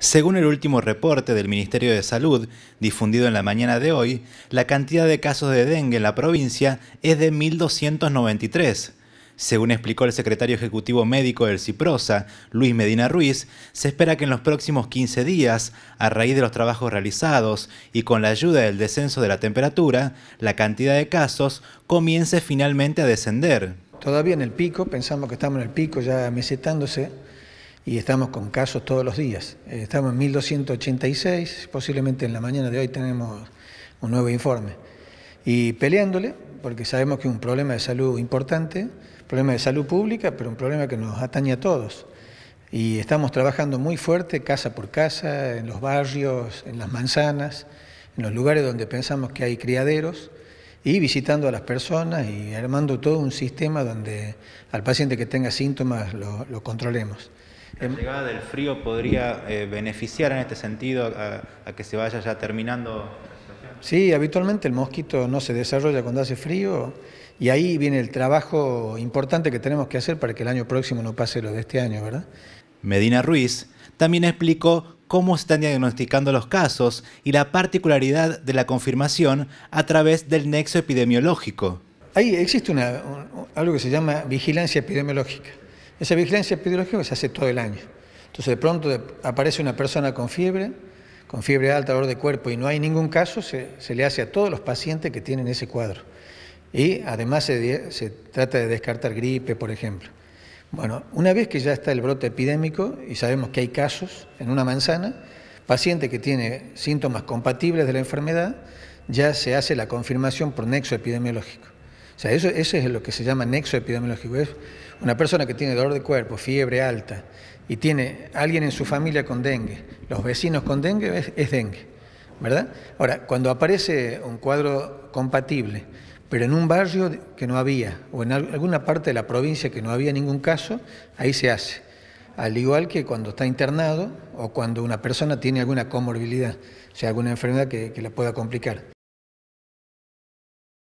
Según el último reporte del Ministerio de Salud, difundido en la mañana de hoy, la cantidad de casos de dengue en la provincia es de 1.293. Según explicó el secretario ejecutivo médico del CIPROSA, Luis Medina Ruiz, se espera que en los próximos 15 días, a raíz de los trabajos realizados y con la ayuda del descenso de la temperatura, la cantidad de casos comience finalmente a descender. Todavía en el pico, pensamos que estamos en el pico ya mesetándose, y estamos con casos todos los días. Eh, estamos en 1286, posiblemente en la mañana de hoy tenemos un nuevo informe. Y peleándole, porque sabemos que es un problema de salud importante, problema de salud pública, pero un problema que nos atañe a todos. Y estamos trabajando muy fuerte, casa por casa, en los barrios, en las manzanas, en los lugares donde pensamos que hay criaderos, y visitando a las personas y armando todo un sistema donde al paciente que tenga síntomas lo controlemos. La em, llegada del frío podría eh, beneficiar en este sentido a, que se vaya ya terminando. Sí, habitualmente el mosquito no se desarrolla cuando hace frío y ahí viene el trabajo importante que tenemos que hacer para que el año próximo no pase lo de este año, ¿verdad? Medina Ruiz también explicó cómo se están diagnosticando los casos y la particularidad de la confirmación a través del nexo epidemiológico. Ahí existe algo que se llama vigilancia epidemiológica. Esa vigilancia epidemiológica se hace todo el año. Entonces de pronto aparece una persona con fiebre, con fiebre alta, dolor de cuerpo y no hay ningún caso, se, le hace a todos los pacientes que tienen ese cuadro. Y además se, trata de descartar gripe, por ejemplo. Bueno, una vez que ya está el brote epidémico y sabemos que hay casos en una manzana, paciente que tiene síntomas compatibles de la enfermedad, ya se hace la confirmación por nexo epidemiológico. O sea, eso, es lo que se llama nexo epidemiológico. una persona que tiene dolor de cuerpo, fiebre alta, y tiene alguien en su familia con dengue, los vecinos con dengue, es, dengue. ¿Verdad? Ahora, cuando aparece un cuadro compatible, pero en un barrio que no había, o en alguna parte de la provincia que no había ningún caso, ahí se hace. Al igual que cuando está internado o cuando una persona tiene alguna comorbilidad, o sea, alguna enfermedad que la pueda complicar.